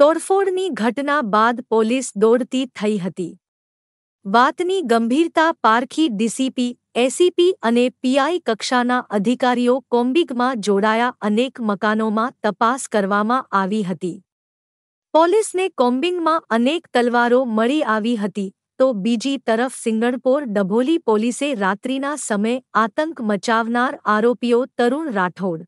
તોડફોડની ઘટના બાદ પોલીસ દોડતી થઈ હતી વાતની ગંભીરતા પારખી ડીસીપી એસીપી અને પીઆઈ કક્ષાના અધિકારીઓ કોમ્બિગમાં જોડાયા અનેક મકાનોમાં તપાસ કરવામાં આવી હતી પોલીસને કોમ્બિંગમાં અનેક તલવારો મળી આવી હતી તો બીજી તરફ સિંગણપોર ડભોલી પોલીસે રાત્રિના સમયે આતંક મચાવનાર આરોપીઓ તરુણ રાઠોડ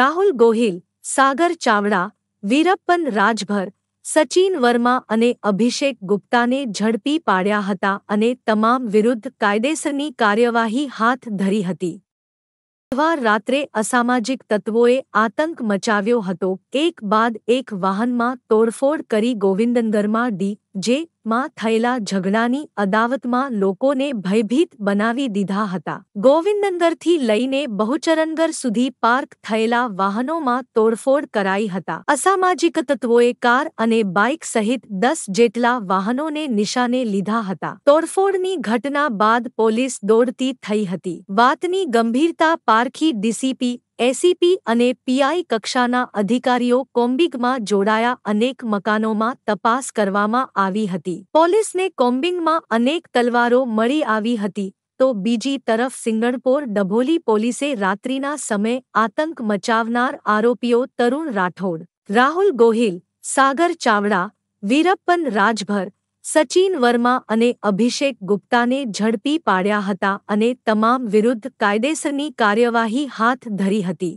રાહુલ ગોહિલ સાગર ચાવડા વીરપ્પન રાજભર સચિન વર્મા અને અભિષેક ગુપ્તાને ઝડપી પાડ્યા હતા અને તમામ વિરુદ્ધ કાયદેસરની કાર્યવાહી હાથ ધરી હતી બુધવાર રાત્રે અસામાજિક તત્વોએ આતંક મચાવ્યો હતો એક બાદ એક વાહનમાં તોડફોડ કરી ગોવિંદનગરમાં ડી જે માં થયેલા ઝઘડાની અદાવતમાં લોકોને ભયભીત બનાવી દીધા હતા ગોવિંદનગરથી લઈને બહુચરનગર સુધી પાર્ક થયેલા વાહનોમાં તોડફોડ કરાઈ હતા અસામાજિક તત્વોએ કાર અને બાઇક સહિત દસ જેટલા વાહનોને નિશાને લીધા હતા તોડફોડની ઘટના બાદ પોલીસ દોડતી થઈ હતી વાતની ગંભીરતા પારખી ડીસીપી એસીપી અને પીઆઈ કક્ષાના અધિકારીઓ કોમ્બિંગમાં જોડાયા અનેક મકાનોમાં તપાસ કરવામાં આવી હતી પોલીસને કોમ્બિંગમાં અનેક તલવારો મળી આવી હતી તો બીજી તરફ સિંગણપોર ડભોલી પોલીસે રાત્રિના સમયે આતંક મચાવનાર આરોપીઓ તરુણ રાઠોડ રાહુલ ગોહિલ સાગર ચાવડા વીરપ્પન રાજભર સચિન વર્મા અને અભિષેક ગુપ્તાને ઝડપી પાડ્યા હતા અને તમામ વિરુદ્ધ કાયદેસરની કાર્યવાહી હાથ ધરી હતી